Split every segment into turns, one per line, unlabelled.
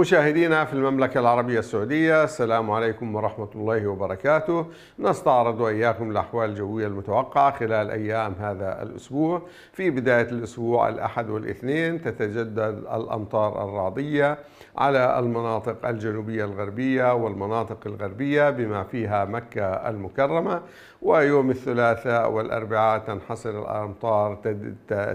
مشاهدينا في المملكة العربية السعودية السلام عليكم ورحمة الله وبركاته نستعرض إياكم الأحوال الجوية المتوقعة خلال أيام هذا الأسبوع في بداية الأسبوع الأحد والاثنين تتجدد الأمطار الرعدية على المناطق الجنوبية الغربية والمناطق الغربية بما فيها مكة المكرمة ويوم الثلاثاء والأربعاء تنحصر الأمطار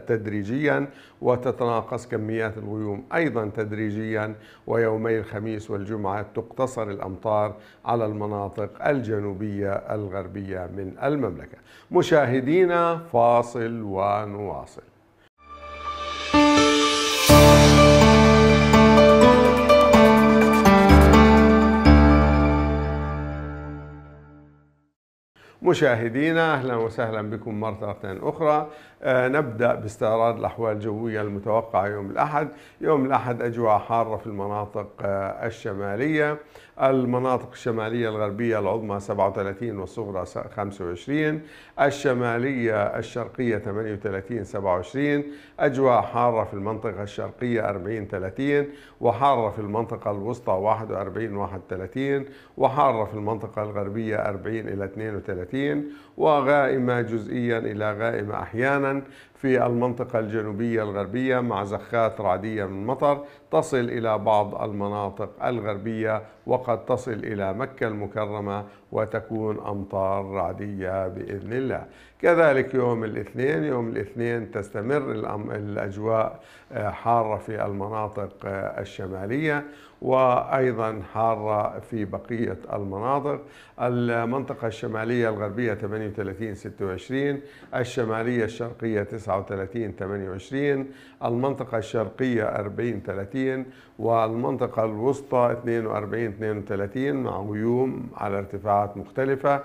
تدريجيا وتتناقص كميات الغيوم أيضا تدريجيا و ويومي الخميس والجمعة تقتصر الأمطار على المناطق الجنوبية الغربية من المملكة مشاهدينا فاصل ونواصل مشاهدينا اهلا وسهلا بكم مره اخرى آه نبدا باستعراض الاحوال الجويه المتوقعه يوم الاحد، يوم الاحد اجواء حاره في المناطق آه الشماليه، المناطق الشماليه الغربيه العظمى 37 والصغرى 25 الشماليه الشرقيه 38 27 اجواء حاره في المنطقه الشرقيه 40 30 وحاره في المنطقه الوسطى 41 31 وحاره في المنطقه الغربيه 40 الى 32 سنتين وغائمة جزئيا إلى غائمة أحيانا في المنطقة الجنوبية الغربية مع زخات رعدية من مطر تصل إلى بعض المناطق الغربية وقد تصل إلى مكة المكرمة وتكون أمطار رعدية بإذن الله كذلك يوم الاثنين يوم الاثنين تستمر الأجواء آه، حارة في المناطق آه، الشمالية وأيضا حارة في بقية المناطق المنطقة الشمالية الغربية 38 26 الشمالية الشرقية 39 28 المنطقة الشرقية 40 30 والمنطقة الوسطى 42 32 مع غيوم على ارتفاعات مختلفة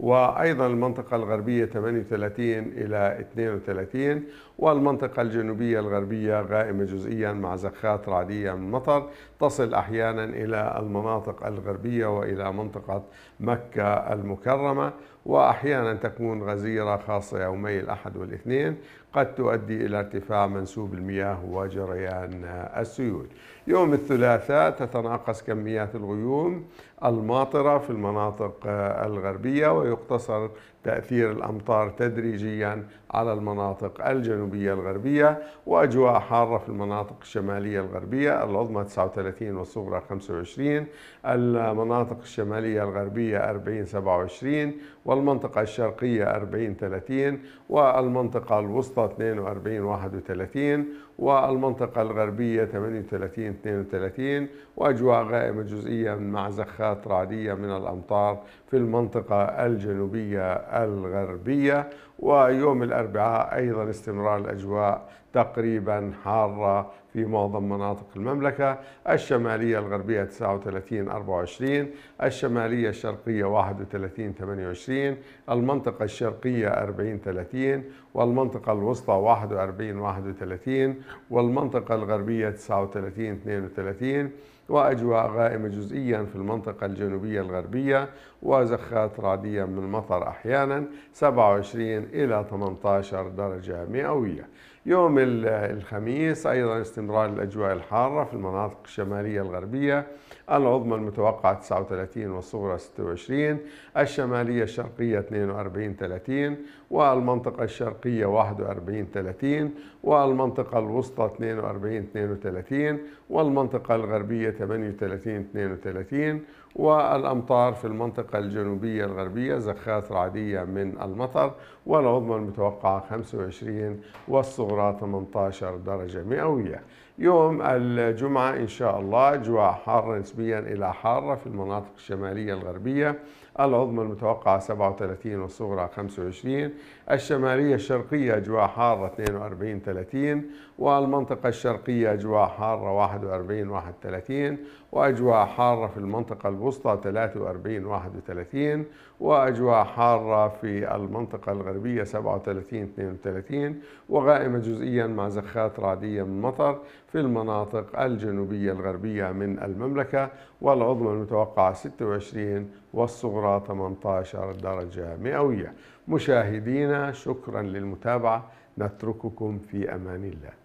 وأيضا المنطقة الغربية 38 إلى 32 والمنطقة الجنوبية الغربية غائمة جزئيا مع زخات رعدية من مطر تصل احيانا الى المناطق الغربيه والى منطقه مكه المكرمه واحيانا تكون غزيره خاصه يومي الاحد والاثنين قد تؤدي إلى ارتفاع منسوب المياه وجريان السيول يوم الثلاثاء تتناقص كميات الغيوم الماطرة في المناطق آه، الغربية ويقتصر تأثير الأمطار تدريجيا على المناطق الجنوبية الغربية وأجواء حارة في المناطق الشمالية الغربية العظمى 39 والصغرى 25 المناطق الشمالية الغربية 40 27 والمنطقة الشرقية 40 30 والمنطقة الوسطى 42 31 والمنطقة الغربية 38 32 وأجواء غائمة جزئيا مع زخات رعدية من الأمطار في المنطقة الجنوبية الغربية ويوم الأربعاء أيضا استمرار الأجواء تقريبا حارة في معظم مناطق المملكة الشمالية الغربية 39 24 الشمالية الشرقية 31 28 المنطقة الشرقية 40 30 والمنطقة الوسطى 41 31 والمنطقة الغربية 39 32 وأجواء غائمة جزئيا في المنطقة الجنوبية الغربية وزخات رعدية من المطر أحيانا 27 إلى 18 درجة مئوية يوم الخميس أيضا استمرار الأجواء الحارة في المناطق الشمالية الغربية العظمى المتوقعة 39 والصغرى 26 الشمالية الشرقية 42 30 والمنطقة الشرقية 41 30 والمنطقة الوسطى 42 32 والمنطقة الغربية 38 32 والأمطار في المنطقة الجنوبية الغربية زخات رعدية من المطر والعظمى المتوقعة 25 والصغرى الذرة 18 درجة مئوية يوم الجمعة إن شاء الله أجواء حارة نسبيا إلى حارة في المناطق الشمالية الغربية العظمى المتوقعة 37 والصغرى 25 الشمالية الشرقية أجواء حارة 42 30 والمنطقة الشرقية أجواء حارة 41 31 وأجواء حارة في المنطقة الوسطى 43 31 وأجواء حارة في المنطقة الغربية 37 32 وغائمة جزئيا مع زخات رعدية من مطر في المناطق الجنوبية الغربية من المملكة والعظمى المتوقعة 26 والصغرى 18 درجة مئوية مشاهدينا شكرا للمتابعة نترككم في أمان الله